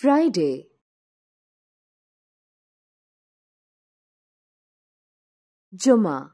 Friday Juma